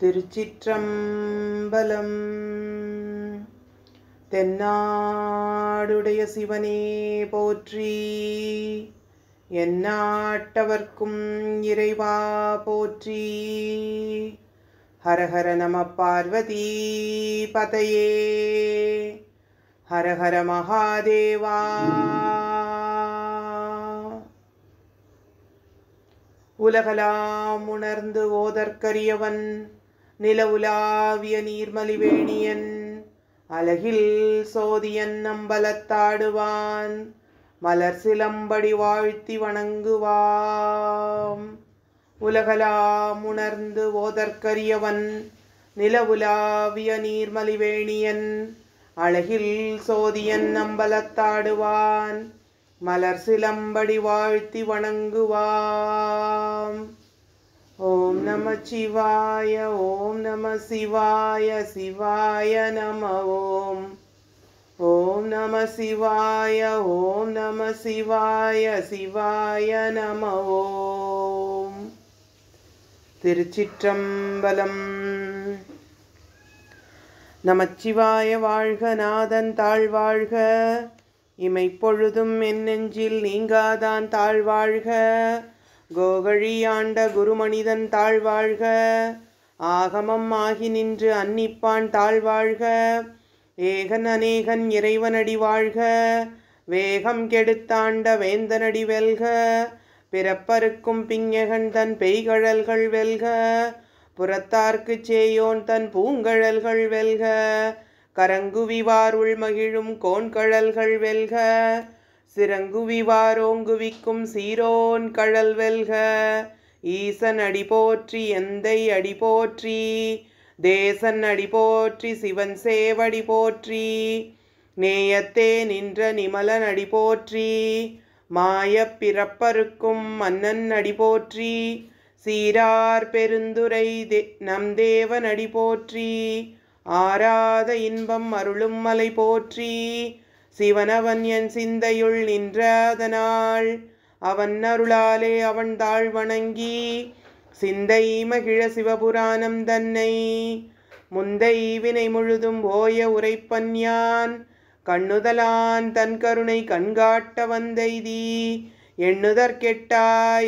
திருச்சிற்றம்பலம் தென்னாடுடைய சிவனே போற்றி எந்நாட்டவர்க்கும் இறைவா போற்றி ஹரஹர நம பார்வதி பதையே ஹரஹர மகாதேவா உலகலாம் உணர்ந்து ஓதற்கரியவன் நில உலாவிய நீர்மலிவேணியன் அழகில் சோதியன் நம்பலத்தாடுவான் மலர் சிலம்படி வாழ்த்தி வணங்குவாம் உலகலாம் உணர்ந்து ஓதற்கரியவன் நிலவுலாவிய நீர்மலிவேணியன் அழகில் சோதியன் நம்பலத்தாடுவான் மலர் சிலம்படி வாழ்த்தி வணங்குவாம் ஓம் நம சிவாய ஓம் நம சிவாய சிவாய நம ஓம் நம சிவாய ஓம் நம சிவாய சிவாய நம ஓம் திருச்சிற்றம்பலம் நமச்சிவாய வாழ்க நாதன் தாழ்வாழ்க இமைப்பொழுதும் என் நெஞ்சில் நீங்காதான் தாழ்வாழ்க கோகழியாண்ட குருமனிதன் தாழ்வாழ்க ஆகமம் ஆகி நின்று அன்னிப்பான் தாழ்வாழ்க ஏகன் அநேகன் இறைவனடி வாழ்க வேகம் கெடுத்தாண்ட வேந்தனடி வெல்க பிறப்பருக்கும் பிங்ககன் தன் பெய்கழல்கள் வெல்க புறத்தார்க்கு சேயோன் தன் பூங்கழல்கள் வெல்க கரங்குவிவாருள் மகிழும் கோண்கழல்கள் வெல்க சிறங்குவிவாரோங்குவிக்கும் சீரோன் கழல் வெல்க ஈசன் அடி போற்றி எந்தை அடி போற்றி தேசன் அடி போற்றி சிவன் சேவடி போற்றி நேயத்தே நின்ற நிமலன் அடி போற்றி மாய பிறப்பருக்கும் மன்னன் அடி போற்றி சீரார் பெருந்துரை தே நம் தேவன் அடி போற்றி ஆராத இன்பம் அருளும் மலை போற்றி சிவனவன் என் சிந்தையுள் நின்றதனால் அவன் அருளாலே அவன் தாழ் வணங்கி சிந்தை மகிழ சிவபுராணம் தன்னை முந்தை வினை முழுதும் ஓய உரைப்பன்யான் கண்ணுதலான் தன் கருணை கண்காட்ட வந்தெய்தி எண்ணுதற்கெட்டா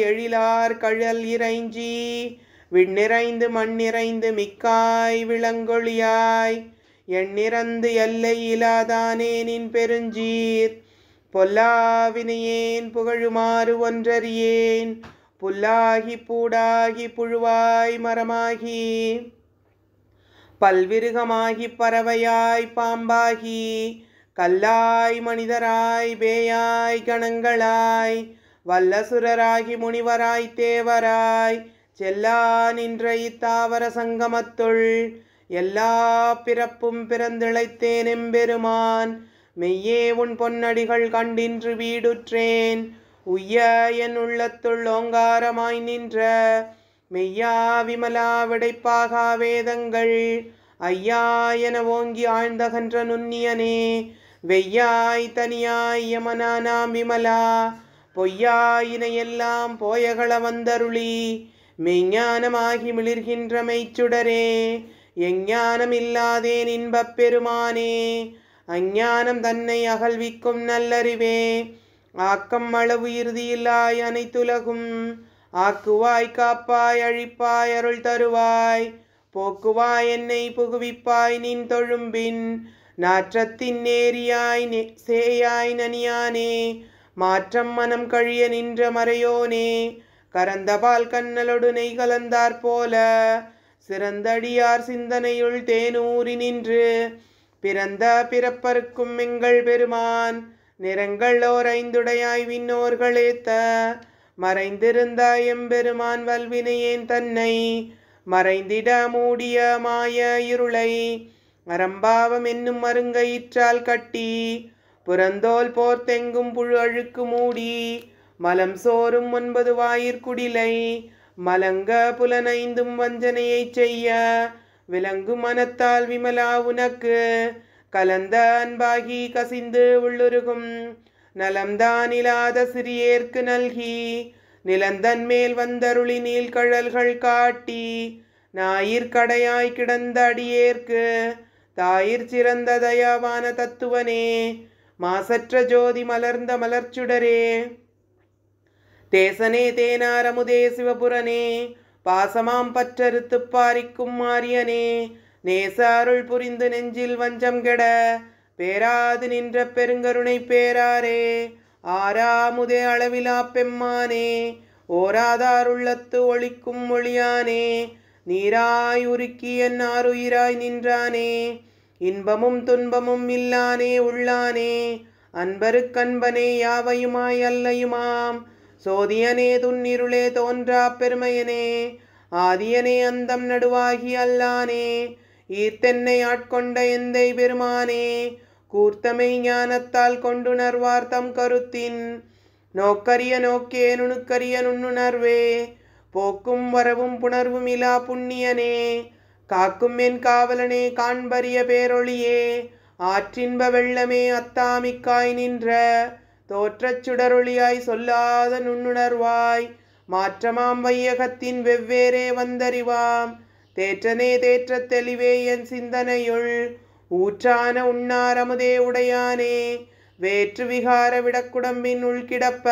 எழிலார் கழல் இறைஞ்சி விண்ணிறைந்து மண்ணிறைந்து மிக்காய் விளங்கொழியாய் எண்ணிறந்து எல்லை இலாதானே நின் பெருஞ்சீர் பொல்லாவினையேன் புகழுமாறு ஒன்றறியேன் புல்லாகி பூடாகி புழுவாய் மரமாகி பல்விருகமாகி பறவையாய் பாம்பாகி கல்லாய் மனிதராய் பேயாய் கணங்களாய் வல்லசுரராகி முனிவராய் தேவராய் செல்லா நின்ற இத்தாவர சங்கமத்துள் எல்லா பிறப்பும் பிறந்திழைத்தேன் எம்பெருமான் மெய்யே உன் பொன்னடிகள் கண்டின்று வீடுற்றேன் உய்ய என் உள்ளத்துள் ஓங்காரமாய் நின்ற மெய்யா விமலா விடைப்பாகா வேதங்கள் ஐயா என ஓங்கி ஆழ்ந்தகன்ற நுண்ணியனே வெய்யாய் தனியாய் யமனானாம் விமலா பொய்யாயினை எல்லாம் போயகள வந்தருளி மெய்ஞானமாகி மிளிர்கின்ற மெய்ச்சுடரே எஞ்ஞானம் இல்லாதே இன்பப் பெருமானே அஞ்ஞானம் தன்னை அகழ்விக்கும் நல்லறிவே ஆக்கம் அளவு இறுதியில்லாய் அனைத்துலகும் ஆக்குவாய் காப்பாய் அழிப்பாய் அருள் தருவாய் போக்குவாய் என்னை புகுவிப்பாய் நின் தொழும்பின் நாற்றத்தின் நேரியாய் சேயாய் நனியானே மாற்றம் மனம் கழிய நின்ற மறையோனே கரந்தபால் கண்ணலொடு நெய் கலந்தார் போல சிறந்தடியார் சிந்தனையுள் தேனூறி நின்று பிறந்த பிறப்பருக்கும் எங்கள் பெருமான் நிறங்களோர் ஐந்துடையாய் விண்ணோர்களே த மறைந்திருந்தாய் எம்பெருமான் வல்வினையேன் தன்னை மறைந்திட மூடிய மாய இருளை அரம்பாவம் என்னும் மருங்கயிற்றால் கட்டி புறந்தோல் போர்த்தெங்கும் புழு அழுக்கு மூடி மலம் சோறும் ஒன்பது வாயிற்குடிலை மலங்க புலனைந்தும் வஞ்சனையைச் செய்ய விலங்கு மனத்தால் விமலா உனக்கு கலந்த அன்பாகி கசிந்து உள்ளுருகும் நலம்தானில்லாத சிறியேற்கு நல்கி நிலந்தன் மேல் வந்தருளி நீள்கழல்கள் காட்டி ஞாயிற்கடையாய் கிடந்த அடியேற்கு தாயிற் சிறந்த தயாவான தத்துவனே மாசற்ற ஜோதி மலர்ந்த மலர்ச்சுடரே தேசனே தேனாரமுதே சிவபுரனே பாசமாம் பற்றறுத்து பாரிக்கும் மாரியனே நேசாருள் புரிந்து நெஞ்சில் வஞ்சம் கெட பேராது நின்ற பெருங்கருணை பேராரே ஆறாமுதே அளவிலா பெம்மானே ஓராதாருள்ளத்து ஒளிக்கும் ஒளியானே நீராய் உருக்கி என் ஆறுயிராய் நின்றானே இன்பமும் துன்பமும் இல்லானே உள்ளானே அன்பருக்கன்பனே யாவையுமாய் அல்லையுமாம் சோதியனே துன்னிருளே தோன்றா பெருமையனே ஆதியனே அந்தம் நடுவாகி அல்லானே ஈர்த்தென்னை ஆட்கொண்ட எந்தை பெருமானே கூர்த்தமை ஞானத்தால் கொண்டுணர்வார்த்தம் கருத்தின் நோக்கரிய நோக்கே நுணுக்கரிய நுண்ணுணர்வே போக்கும் வரவும் புணர்வும் இலா புண்ணியனே காக்கும் என் காவலனே காண்பரிய பேரொழியே ஆற்றின்ப வெள்ளமே அத்தாமிக்காய் நின்ற தோற்றச் சுடரொளியாய் சொல்லாத நுண்ணுணர்வாய் மாற்றமாம் வையகத்தின் வெவ்வேறே வந்தறிவாம் தேற்றனே தேற்ற தெளிவே என் சிந்தனையுள் ஊற்றான உண்ணாரமுதே உடையானே வேற்று விகார விடக்குடம்பின் உள்கிடப்ப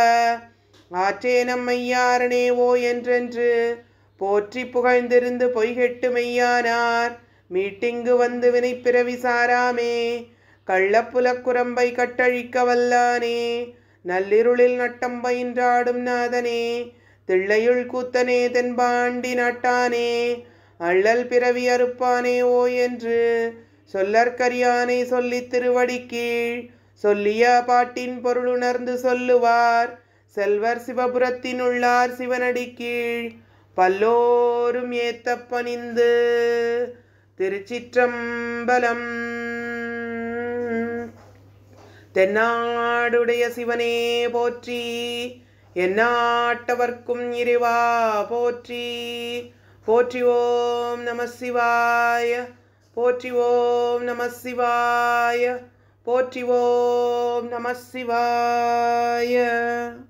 ஆற்றே மையாரனே ஓ என்றென்று போற்றி புகழ்ந்திருந்து பொய்கெட்டு மெய்யானார் மீட்டிங்கு வந்து பிறவி சாராமே குரம்பை கட்டழிக்க வல்லானே நல்லிருளில் நட்டம் பயின்றாடும் நாதனே திள்ளையுள் கூத்தனே தென்பாண்டி நட்டானே அள்ளல் பிறவி அறுப்பானே ஓ என்று சொல்லற்கரியானை சொல்லி திருவடி கீழ் சொல்லிய பாட்டின் பொருளுணர்ந்து சொல்லுவார் செல்வர் சிவபுரத்தின் உள்ளார் சிவனடி கீழ் பல்லோரும் ஏத்த பணிந்து திருச்சிற்றம்பலம் தென்னாடுடைய சிவனே போற்றி என்னாட்டவர்க்கும் இறைவா போற்றி ओम नम शिवाय पोटि ओम नम शिवाय पोटि ओम नम शिवाय